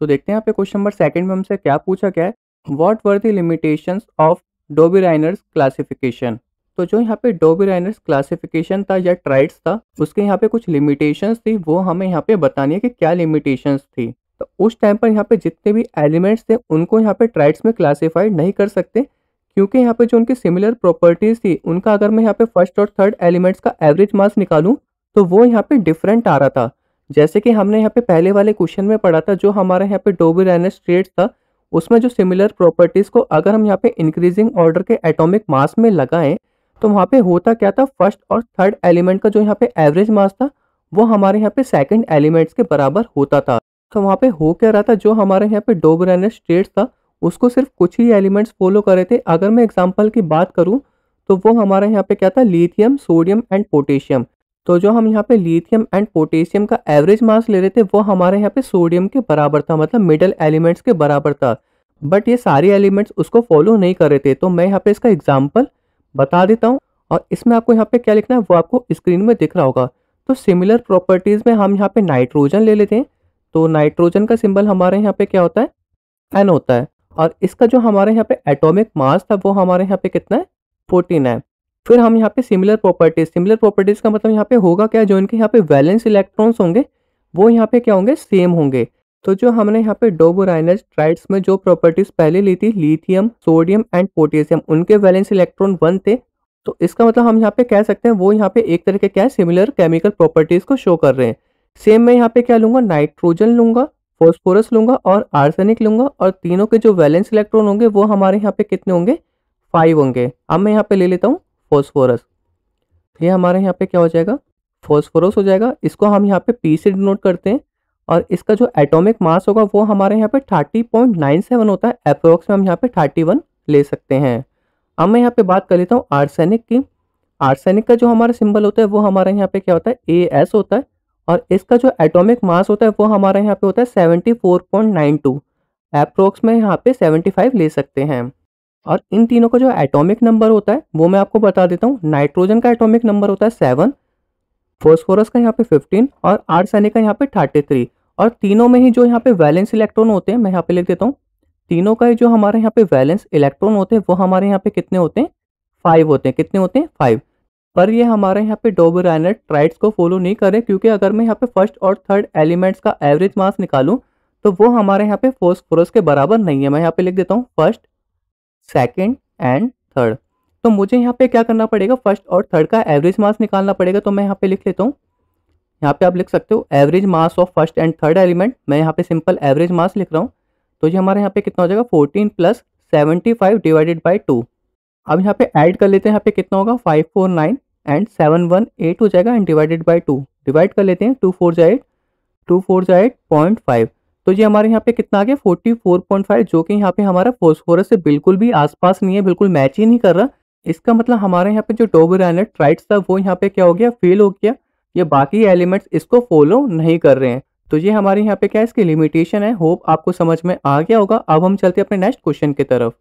तो देखते हैं यहाँ पे क्वेश्चन नंबर सेकंड में हमसे क्या पूछा गया है what were the limitation of Dobereiner's classification तो जो यहाँ पे डोबी राइनर्स क्लासिफिकेशन था या ट्राइड्स था उसके यहाँ पे कुछ लिमिटेशंस थी वो हमें यहाँ पे बतानी है कि क्या लिमिटेशंस थी तो उस टाइम पर यहाँ पे जितने भी एलिमेंट्स थे उनको यहाँ पे ट्राइड्स में क्लासिफाइड नहीं कर सकते क्योंकि यहाँ पे जो उनकी सिमिलर प्रॉपर्टीज थी उनका अगर मैं यहाँ पे फर्स्ट और थर्ड एलिमेंट्स का एवरेज मास निकालूँ तो वो यहाँ पे डिफरेंट आ रहा था जैसे कि हमने यहाँ पे पहले वाले क्वेश्चन में पढ़ा था जो हमारे यहाँ पे डोबुरानस रेट था उसमें जो सिमिलर प्रॉपर्टीज़ को अगर हम यहाँ पे इंक्रीजिंग ऑर्डर के एटॉमिक मास में लगाएं तो वहाँ पे होता क्या था फर्स्ट और थर्ड एलिमेंट का जो यहाँ पे एवरेज मास था वो हमारे यहाँ पे सेकेंड एलिमेंट्स के बराबर होता था तो वहाँ पे हो क्या रहा था जो हमारे यहाँ पे डोबरानस स्ट्रेट था उसको सिर्फ कुछ ही एलिमेंट्स फॉलो करे थे अगर मैं एग्जाम्पल की बात करूँ तो वो हमारे यहाँ पे क्या था लिथियम सोडियम एंड पोटेशियम तो जो हम यहाँ पे लिथियम एंड पोटेशियम का एवरेज मास ले रहे थे वो हमारे यहाँ पे सोडियम के बराबर था मतलब मिडल एलिमेंट्स के बराबर था बट ये सारे एलिमेंट्स उसको फॉलो नहीं कर रहे थे तो मैं यहाँ पे इसका एग्जाम्पल बता देता हूँ और इसमें आपको यहाँ पे क्या लिखना है वो आपको स्क्रीन में दिख रहा होगा तो सिमिलर प्रॉपर्टीज़ में हम यहाँ पे नाइट्रोजन ले लेते हैं तो नाइट्रोजन का सिंबल हमारे यहाँ पे क्या होता है एन होता है और इसका जो हमारे यहाँ पे एटॉमिक मास था वो हमारे यहाँ पे कितना है फोर्टीन है फिर हम यहाँ पे सिमिलर प्रॉपर्टीज सिमिलर प्रॉपर्टीज का मतलब यहाँ पे होगा क्या जो इनके यहाँ पे वैलेंस इलेक्ट्रॉन्स होंगे वो यहाँ पे क्या होंगे सेम होंगे तो जो हमने यहाँ पे डोबोराइनस ट्राइड्स में जो प्रॉपर्टीज पहले ली थी लिथियम सोडियम एंड पोटेशियम उनके वैलेंस इलेक्ट्रॉन वन थे तो इसका मतलब हम यहाँ पे कह सकते हैं वो यहाँ पे एक तरह के क्या है सिमिलर केमिकल प्रॉपर्टीज को शो कर रहे हैं सेम मैं यहाँ पे क्या लूंगा नाइट्रोजन लूंगा फॉस्फोरस लूंगा और आर्सेनिक लूंगा और तीनों के जो वैलेंस इलेक्ट्रॉन होंगे वो हमारे यहाँ पे कितने होंगे फाइव होंगे अब मैं यहाँ पे ले लेता हूँ फॉस्फोरस तो ये हमारे यहाँ पे क्या हो जाएगा फॉस्फोरस हो जाएगा इसको हम यहाँ पे पी से डिनोट करते हैं और इसका जो एटॉमिक मास होगा वो हमारे यहाँ पे 30.97 होता है अप्रोक्स में हम यहाँ पे 31 ले सकते हैं अब मैं यहाँ पे बात कर लेता हूँ आर्सेनिक की आर्सेनिक का जो हमारा सिंबल होता है वो हमारे यहाँ पे क्या होता है ए एस होता है और इसका जो एटॉमिक मास होता है वो हमारे यहाँ पे होता है 74.92 अप्रोक्स में यहाँ पे 75 ले सकते हैं और इन तीनों का जो एटॉमिक नंबर होता है वो मैं आपको बता देता हूँ नाइट्रोजन का एटॉमिक नंबर होता है सेवन फोस्फोरस का यहाँ पे फिफ्टीन और सैनिक का यहाँ पे थर्टी थ्री और तीनों में ही जो यहाँ पे वैलेंस इलेक्ट्रॉन होते हैं मैं यहाँ पे लिख देता हूँ तीनों का जो हमारे यहाँ पे वैलेंस इलेक्ट्रॉन होते हैं वो हमारे यहाँ पे कितने होते हैं फाइव होते हैं कितने होते हैं फाइव पर ये हमारे यहाँ पे डोबराइनेट ट्राइड्स को फॉलो नहीं करें क्योंकि अगर मैं यहाँ पे फर्स्ट और थर्ड एलिमेंट्स का एवरेज मास निकालूँ तो वो हमारे यहाँ पे फोस्फोरस के बराबर नहीं है मैं यहाँ पे लिख देता हूँ फर्स्ट सेकेंड एंड थर्ड तो मुझे यहाँ पे क्या करना पड़ेगा फर्स्ट और थर्ड का एवरेज मास निकालना पड़ेगा तो मैं यहाँ पे लिख लेता हूँ यहाँ पे आप लिख सकते हो average mass of first and third element मैं यहाँ पे सिंपल एवरेज मास लिख रहा हूँ तो ये हमारे यहाँ पे कितना हो जाएगा fourteen plus seventy five divided by two अब यहाँ पे ऐड कर लेते हैं यहाँ पे कितना होगा five four nine and seven one eight हो जाएगा and divided by two divide कर लेते हैं टू फोर जाए टू फोर जाए पॉइंट फाइव तो ये हमारे यहाँ पे कितना आ गया 44.5 जो कि यहाँ पे हमारा फोस्फोरस से बिल्कुल भी आसपास नहीं है बिल्कुल मैच ही नहीं कर रहा इसका मतलब हमारे यहाँ पे जो डोबरानेट ट्राइट था वो यहाँ पे क्या हो गया फेल हो गया या बाकी एलिमेंट्स इसको फॉलो नहीं कर रहे हैं तो ये हमारे यहाँ पे क्या इसकी लिमिटेशन है होप आपको समझ में आ गया होगा अब हम चलते हैं अपने नेक्स्ट क्वेश्चन की तरफ